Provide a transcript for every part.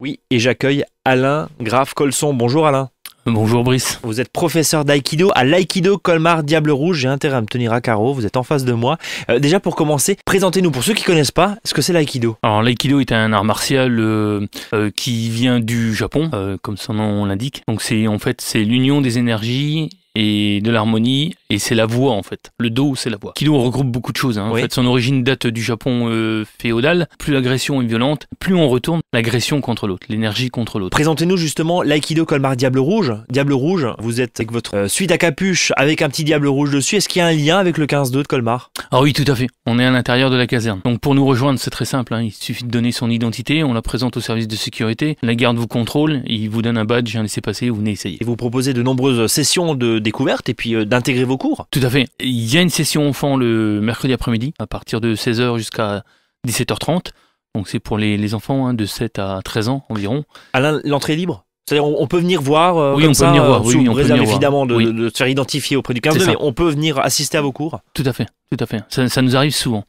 Oui, et j'accueille Alain Graf colson Bonjour Alain. Bonjour Brice. Vous êtes professeur d'aïkido à l'aïkido Colmar Diable Rouge. J'ai intérêt à me tenir à carreau. Vous êtes en face de moi. Euh, déjà pour commencer, présentez-nous pour ceux qui ne connaissent pas ce que c'est l'aïkido. Alors l'aïkido est un art martial euh, euh, qui vient du Japon, comme son nom l'indique. Donc c'est en fait c'est l'union des énergies et de l'harmonie, et c'est la voix en fait. Le do, c'est la voix. Kido regroupe beaucoup de choses. Hein. En fait, son origine date du Japon euh, féodal. Plus l'agression est violente, plus on retourne l'agression contre l'autre, l'énergie contre l'autre. Présentez-nous justement l'Aikido Colmar Diable Rouge. Diable Rouge, vous êtes avec votre euh, suite à capuche avec un petit diable rouge dessus. Est-ce qu'il y a un lien avec le 15-2 de Colmar Ah oui, tout à fait. On est à l'intérieur de la caserne. Donc pour nous rejoindre, c'est très simple. Hein. Il suffit de donner son identité, on la présente au service de sécurité, la garde vous contrôle, il vous donne un badge, un laisser passer vous venez essayer. Et vous proposez de nombreuses sessions de découverte et puis euh, d'intégrer vos cours. Tout à fait. Il y a une session enfant le mercredi après-midi à partir de 16h jusqu'à 17h30. Donc c'est pour les, les enfants hein, de 7 à 13 ans environ. À l'entrée libre c'est-à-dire, on peut venir voir. Euh, oui, on peut euh, venir voir. oui, on évidemment De, de, se faire identifier auprès du 15 mais on peut venir assister à vos cours. Tout à fait, tout à fait. Ça, ça nous arrive souvent.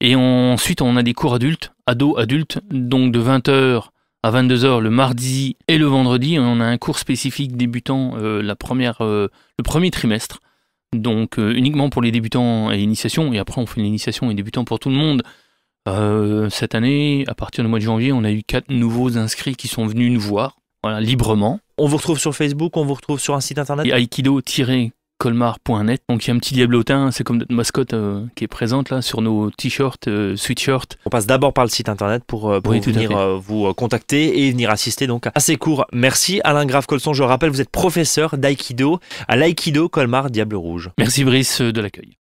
Et ensuite, on a des cours adultes, ados, adultes, donc de 20h à 22h le mardi et le vendredi. On a un cours spécifique débutant euh, la première, euh, le premier trimestre. Donc euh, uniquement pour les débutants et l'initiation. Et après, on fait l'initiation et débutant pour tout le monde. cette année, à partir du mois de janvier, on a eu quatre nouveaux inscrits qui sont venus nous voir, voilà, librement. On vous retrouve sur Facebook, on vous retrouve sur un site internet. Aikido colmar.net. Donc il y a un petit diablotin, hein, c'est comme notre mascotte euh, qui est présente là sur nos t-shirts, euh, sweatshirts. On passe d'abord par le site internet pour, euh, venir euh, vous contacter et venir assister donc à ces cours. Merci Alain Grave Colson, je rappelle vous êtes professeur d'aïkido à l'aïkido Colmar Diable Rouge. Merci Brice de l'accueil.